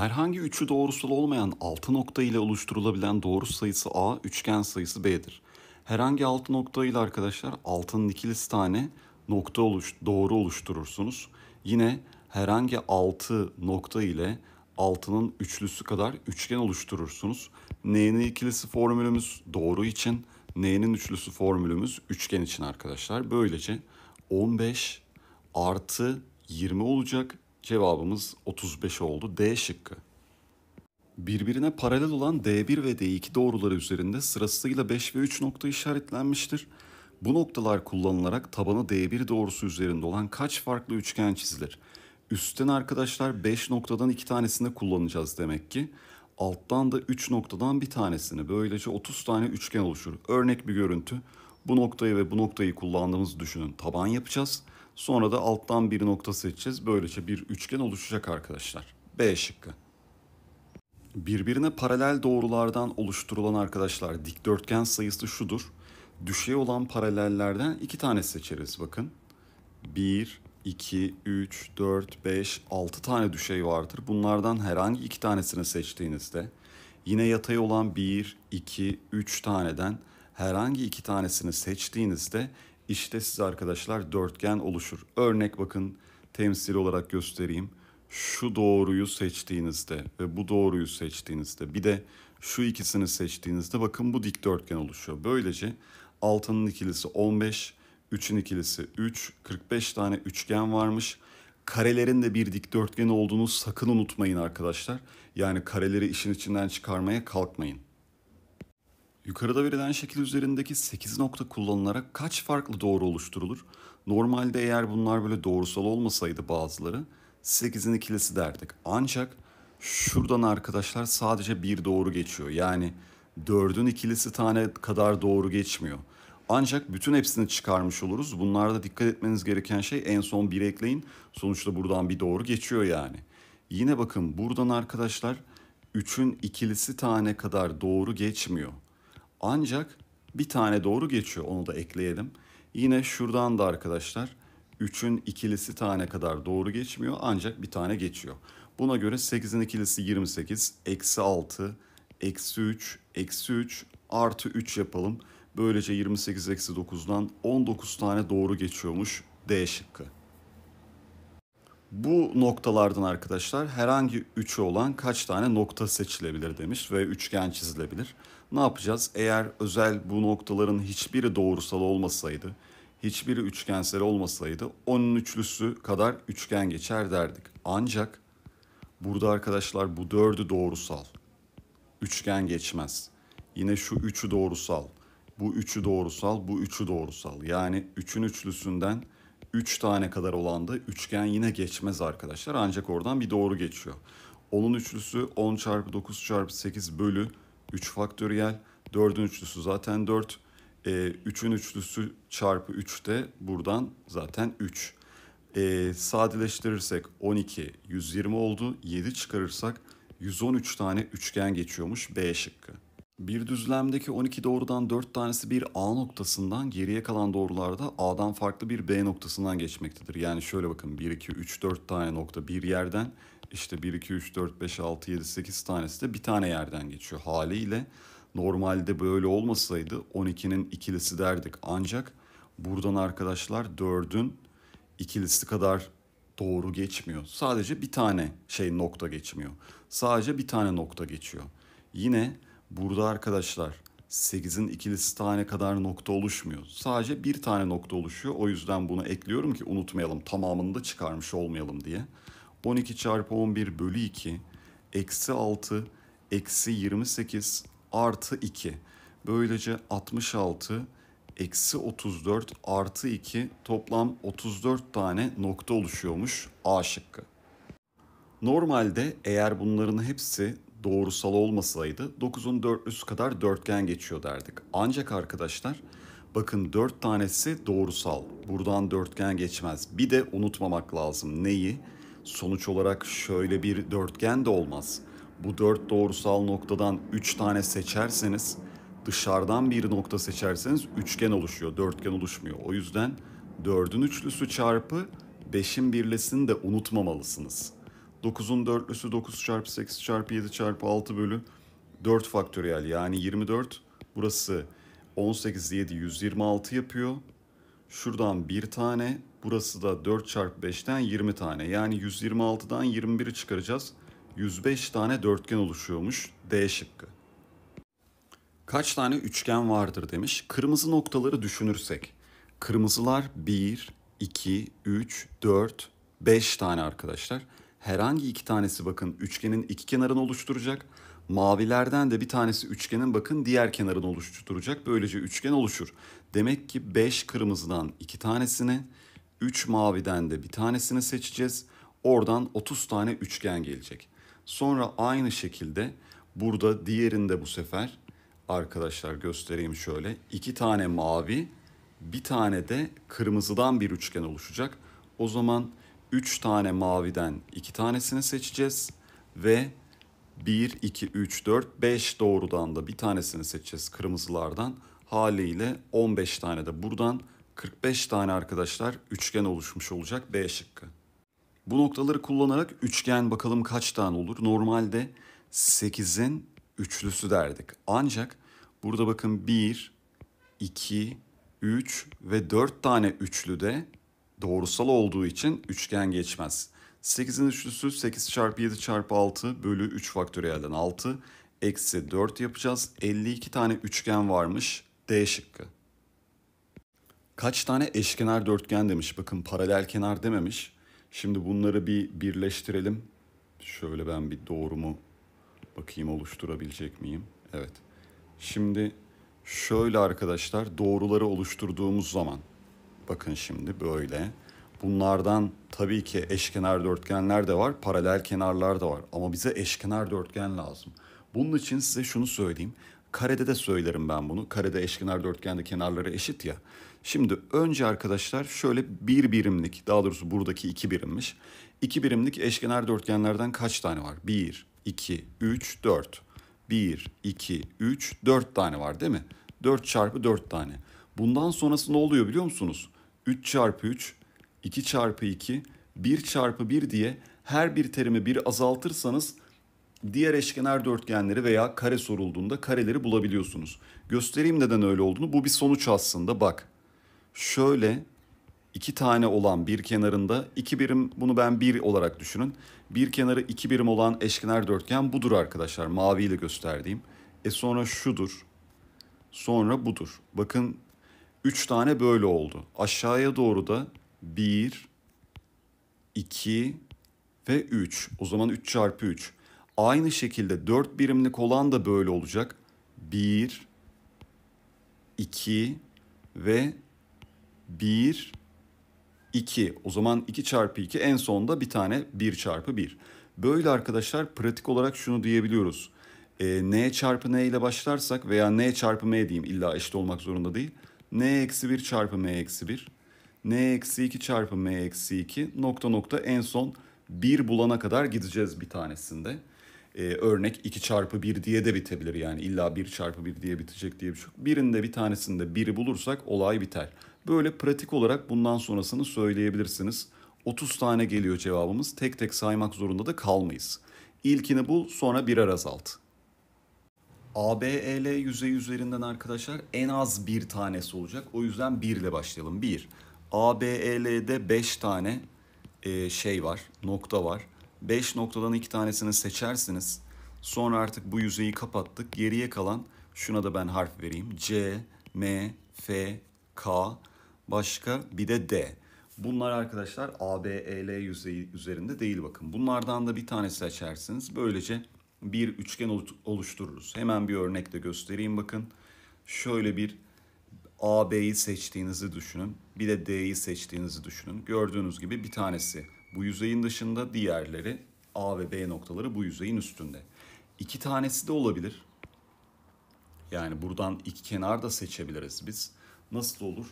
Herhangi üçü doğrusal olmayan altı nokta ile oluşturulabilen doğru sayısı A, üçgen sayısı B'dir. Herhangi altı nokta ile arkadaşlar altının ikilisi tane nokta oluş, doğru oluşturursunuz. Yine herhangi altı nokta ile altının üçlüsü kadar üçgen oluşturursunuz. N'nin ikilisi formülümüz doğru için, N'nin üçlüsü formülümüz üçgen için arkadaşlar. Böylece 15 artı 20 olacak Cevabımız 35 oldu. D şıkkı. Birbirine paralel olan D1 ve D2 doğruları üzerinde sırasıyla 5 ve 3 nokta işaretlenmiştir. Bu noktalar kullanılarak tabanı D1 doğrusu üzerinde olan kaç farklı üçgen çizilir? Üstten arkadaşlar 5 noktadan 2 tanesini kullanacağız demek ki. Alttan da 3 noktadan bir tanesini. Böylece 30 tane üçgen oluşur. Örnek bir görüntü. Bu noktayı ve bu noktayı kullandığımızı düşünün. Taban yapacağız. Sonra da alttan bir nokta seçeceğiz. Böylece bir üçgen oluşacak arkadaşlar. B şıkkı. Birbirine paralel doğrulardan oluşturulan arkadaşlar dikdörtgen sayısı şudur. Düşey olan paralellerden iki tane seçeriz bakın. 1, 2, 3, 4, 5, 6 tane düşey vardır. Bunlardan herhangi iki tanesini seçtiğinizde yine yatay olan 1, 2, 3 taneden herhangi iki tanesini seçtiğinizde işte size arkadaşlar dörtgen oluşur. Örnek bakın temsil olarak göstereyim. Şu doğruyu seçtiğinizde ve bu doğruyu seçtiğinizde bir de şu ikisini seçtiğinizde bakın bu dikdörtgen oluşuyor. Böylece altının ikilisi 15, 3'ün ikilisi 3, 45 tane üçgen varmış. Karelerin de bir dikdörtgen olduğunu sakın unutmayın arkadaşlar. Yani kareleri işin içinden çıkarmaya kalkmayın. Yukarıda verilen şekil üzerindeki 8 nokta kullanılarak kaç farklı doğru oluşturulur? Normalde eğer bunlar böyle doğrusal olmasaydı bazıları 8'in ikilisi derdik. Ancak şuradan arkadaşlar sadece bir doğru geçiyor. Yani 4'ün ikilisi tane kadar doğru geçmiyor. Ancak bütün hepsini çıkarmış oluruz. Bunlarda dikkat etmeniz gereken şey en son bir ekleyin. Sonuçta buradan bir doğru geçiyor yani. Yine bakın buradan arkadaşlar 3'ün ikilisi tane kadar doğru geçmiyor. Ancak bir tane doğru geçiyor onu da ekleyelim. Yine şuradan da arkadaşlar 3'ün ikilisi tane kadar doğru geçmiyor ancak bir tane geçiyor. Buna göre 8'in ikilisi 28, eksi 6, eksi 3, eksi 3, artı 3 yapalım. Böylece 28 eksi 9'dan 19 tane doğru geçiyormuş D şıkkı. Bu noktalardan arkadaşlar herhangi 3'ü olan kaç tane nokta seçilebilir demiş ve üçgen çizilebilir. Ne yapacağız? Eğer özel bu noktaların hiçbiri doğrusal olmasaydı, hiçbiri üçgensel olmasaydı onun üçlüsü kadar üçgen geçer derdik. Ancak burada arkadaşlar bu dördü doğrusal. Üçgen geçmez. Yine şu üçü doğrusal. Bu üçü doğrusal, bu üçü doğrusal. Yani üçün üçlüsünden 3 tane kadar olan da üçgen yine geçmez arkadaşlar. Ancak oradan bir doğru geçiyor. Onun üçlüsü 10 çarpı 9 çarpı 8 bölü 3 faktöriyel, 4'ün üçlüsü zaten 4, e, 3'ün üçlüsü çarpı 3 de buradan zaten 3. E, sadeleştirirsek 12, 120 oldu. 7 çıkarırsak 113 tane üçgen geçiyormuş B şıkkı. Bir düzlemdeki 12 doğrudan 4 tanesi bir A noktasından geriye kalan doğrularda A'dan farklı bir B noktasından geçmektedir. Yani şöyle bakın 1, 2, 3, 4 tane nokta bir yerden işte 1, 2, 3, 4, 5, 6, 7, 8 tanesi de bir tane yerden geçiyor. Haliyle normalde böyle olmasaydı 12'nin ikilisi derdik. Ancak buradan arkadaşlar 4'ün ikilisi kadar doğru geçmiyor. Sadece bir tane şey nokta geçmiyor. Sadece bir tane nokta geçiyor. Yine Burada arkadaşlar 8'in ikilisi tane kadar nokta oluşmuyor. Sadece bir tane nokta oluşuyor. O yüzden bunu ekliyorum ki unutmayalım. Tamamını da çıkarmış olmayalım diye. 12 çarpı 11 bölü 2 eksi 6 eksi 28 artı 2. Böylece 66 eksi 34 artı 2 toplam 34 tane nokta oluşuyormuş A şıkkı. Normalde eğer bunların hepsi doğrusal olmasaydı 9'un dörtlüsü kadar dörtgen geçiyor derdik. Ancak arkadaşlar bakın 4 tanesi doğrusal. Buradan dörtgen geçmez. Bir de unutmamak lazım neyi? Sonuç olarak şöyle bir dörtgen de olmaz. Bu 4 doğrusal noktadan 3 tane seçerseniz dışarıdan bir nokta seçerseniz üçgen oluşuyor, dörtgen oluşmuyor. O yüzden 4'ün üçlüsü çarpı 5'in birlesini de unutmamalısınız. 9'un dörtlüsü 9 çarpı 8 çarpı 7 çarpı 6 bölü 4 faktöriyel yani 24. Burası 18 7 126 yapıyor. Şuradan bir tane burası da 4 çarpı 5'ten 20 tane yani 126'dan 21'i çıkaracağız. 105 tane dörtgen oluşuyormuş D şıkkı. Kaç tane üçgen vardır demiş. Kırmızı noktaları düşünürsek. Kırmızılar 1, 2, 3, 4, 5 tane arkadaşlar herhangi iki tanesi bakın üçgenin iki kenarını oluşturacak. Mavilerden de bir tanesi üçgenin bakın diğer kenarını oluşturacak. Böylece üçgen oluşur. Demek ki 5 kırmızıdan iki tanesini, 3 maviden de bir tanesini seçeceğiz. Oradan 30 tane üçgen gelecek. Sonra aynı şekilde burada diğerinde bu sefer arkadaşlar göstereyim şöyle. iki tane mavi, bir tane de kırmızıdan bir üçgen oluşacak. O zaman 3 tane maviden 2 tanesini seçeceğiz ve 1, 2, 3, 4, 5 doğrudan da bir tanesini seçeceğiz kırmızılardan. Haliyle 15 tane de buradan 45 tane arkadaşlar üçgen oluşmuş olacak B şıkkı. Bu noktaları kullanarak üçgen bakalım kaç tane olur? Normalde 8'in üçlüsü derdik. Ancak burada bakın 1, 2, 3 ve 4 tane üçlü de doğrusal olduğu için üçgen geçmez. 8'in üçlüsü 8 çarpı 7 çarpı 6 bölü 3 faktöriyelden 6 eksi 4 yapacağız. 52 tane üçgen varmış D şıkkı. Kaç tane eşkenar dörtgen demiş. Bakın paralel kenar dememiş. Şimdi bunları bir birleştirelim. Şöyle ben bir doğru mu bakayım oluşturabilecek miyim? Evet. Şimdi şöyle arkadaşlar doğruları oluşturduğumuz zaman Bakın şimdi böyle. Bunlardan tabii ki eşkenar dörtgenler de var, paralel kenarlar da var. Ama bize eşkenar dörtgen lazım. Bunun için size şunu söyleyeyim. Karede de söylerim ben bunu. Karede eşkenar dörtgen de kenarları eşit ya. Şimdi önce arkadaşlar şöyle bir birimlik, daha doğrusu buradaki iki birimmiş. İki birimlik eşkenar dörtgenlerden kaç tane var? Bir, iki, üç, dört. Bir, iki, üç, dört tane var değil mi? Dört çarpı dört tane. Bundan sonrası ne oluyor biliyor musunuz? 3 çarpı 3, 2 çarpı 2, 1 çarpı 1 diye her bir terimi bir azaltırsanız diğer eşkenar dörtgenleri veya kare sorulduğunda kareleri bulabiliyorsunuz. Göstereyim neden öyle olduğunu. Bu bir sonuç aslında bak. Şöyle iki tane olan bir kenarında iki birim bunu ben bir olarak düşünün. Bir kenarı iki birim olan eşkenar dörtgen budur arkadaşlar. Maviyle gösterdiğim. E sonra şudur. Sonra budur. Bakın 3 tane böyle oldu. Aşağıya doğru da 1, 2 ve 3. O zaman 3 çarpı 3. Aynı şekilde 4 birimlik olan da böyle olacak. 1, 2 ve 1, 2. O zaman 2 çarpı 2 en sonda bir tane 1 çarpı 1. Böyle arkadaşlar pratik olarak şunu diyebiliyoruz. E, n çarpı n ile başlarsak veya n çarpı m diyeyim illa eşit olmak zorunda değil n eksi 1 çarpı m eksi 1, n eksi 2 çarpı m eksi 2 nokta nokta en son 1 bulana kadar gideceğiz bir tanesinde. Ee, örnek 2 çarpı 1 diye de bitebilir yani illa 1 çarpı 1 diye bitecek diye bir şey Birinde bir tanesinde 1'i bulursak olay biter. Böyle pratik olarak bundan sonrasını söyleyebilirsiniz. 30 tane geliyor cevabımız tek tek saymak zorunda da kalmayız. İlkini bul sonra birer azalt. ABEL yüzey üzerinden arkadaşlar en az bir tanesi olacak. O yüzden 1 ile başlayalım. 1. ABEL'de 5 tane e, şey var, nokta var. 5 noktadan 2 tanesini seçersiniz. Sonra artık bu yüzeyi kapattık. Geriye kalan şuna da ben harf vereyim. C, M, F, K, başka bir de D. Bunlar arkadaşlar ABEL yüzeyi üzerinde değil bakın. Bunlardan da bir tane seçersiniz. Böylece bir üçgen oluştururuz. Hemen bir örnekte göstereyim bakın. Şöyle bir AB'yi seçtiğinizi düşünün. Bir de D'yi seçtiğinizi düşünün. Gördüğünüz gibi bir tanesi bu yüzeyin dışında diğerleri A ve B noktaları bu yüzeyin üstünde. İki tanesi de olabilir. Yani buradan iki kenar da seçebiliriz biz. Nasıl olur?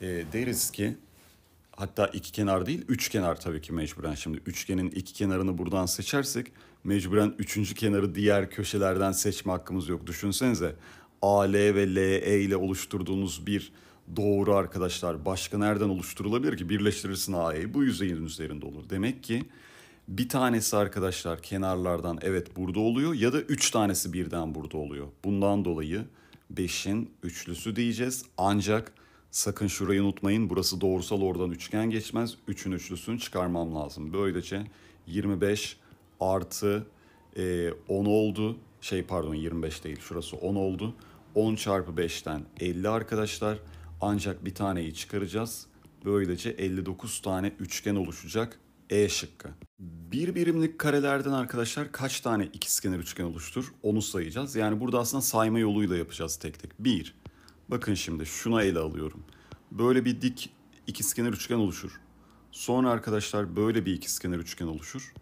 E, deriz ki hatta iki kenar değil üç kenar tabii ki mecburen. Şimdi üçgenin iki kenarını buradan seçersek mecburen üçüncü kenarı diğer köşelerden seçme hakkımız yok. Düşünsenize AL ve LE ile oluşturduğunuz bir doğru arkadaşlar. Başka nereden oluşturulabilir ki? Birleştirirsin AE'yi bu yüzeyin üzerinde olur. Demek ki bir tanesi arkadaşlar kenarlardan evet burada oluyor ya da üç tanesi birden burada oluyor. Bundan dolayı 5'in üçlüsü diyeceğiz. Ancak Sakın şurayı unutmayın. Burası doğrusal oradan üçgen geçmez. Üçün üçlüsünü çıkarmam lazım. Böylece 25 artı e, 10 oldu. Şey pardon 25 değil şurası 10 oldu. 10 çarpı 5'ten 50 arkadaşlar. Ancak bir taneyi çıkaracağız. Böylece 59 tane üçgen oluşacak. E şıkkı. Bir birimlik karelerden arkadaşlar kaç tane ikizkenar üçgen oluştur? Onu sayacağız. Yani burada aslında sayma yoluyla yapacağız tek tek. 1, Bakın şimdi şuna ele alıyorum. Böyle bir dik ikizkenar üçgen oluşur. Sonra arkadaşlar böyle bir ikizkenar üçgen oluşur.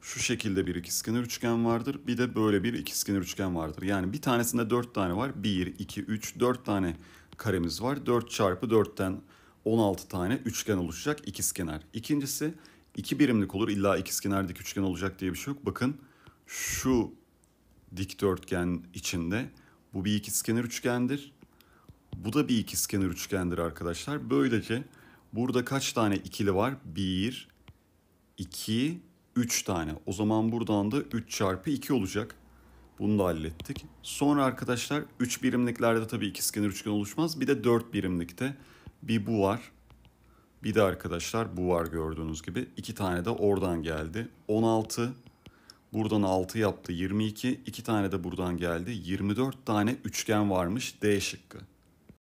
Şu şekilde bir ikizkenar üçgen vardır. Bir de böyle bir ikizkenar üçgen vardır. Yani bir tanesinde 4 tane var. 1, 2, 3, 4 tane karemiz var. 4 çarpı 4'ten 16 tane üçgen oluşacak ikizkenar. İkincisi iki birimlik olur. İlla ikizkenar dik üçgen olacak diye bir şey yok. Bakın şu dikdörtgen içinde bu bir ikizkenar üçgendir. Bu da bir ikizkenar üçgendir arkadaşlar. Böylece burada kaç tane ikili var? 1, 2, 3 tane. O zaman buradan da 3 çarpı 2 olacak. Bunu da hallettik. Sonra arkadaşlar 3 birimliklerde tabii ikizkenar üçgen oluşmaz. Bir de 4 birimlikte bir bu var. Bir de arkadaşlar bu var gördüğünüz gibi. 2 tane de oradan geldi. 16 buradan 6 yaptı 22. 2 tane de buradan geldi. 24 tane üçgen varmış D şıkkı.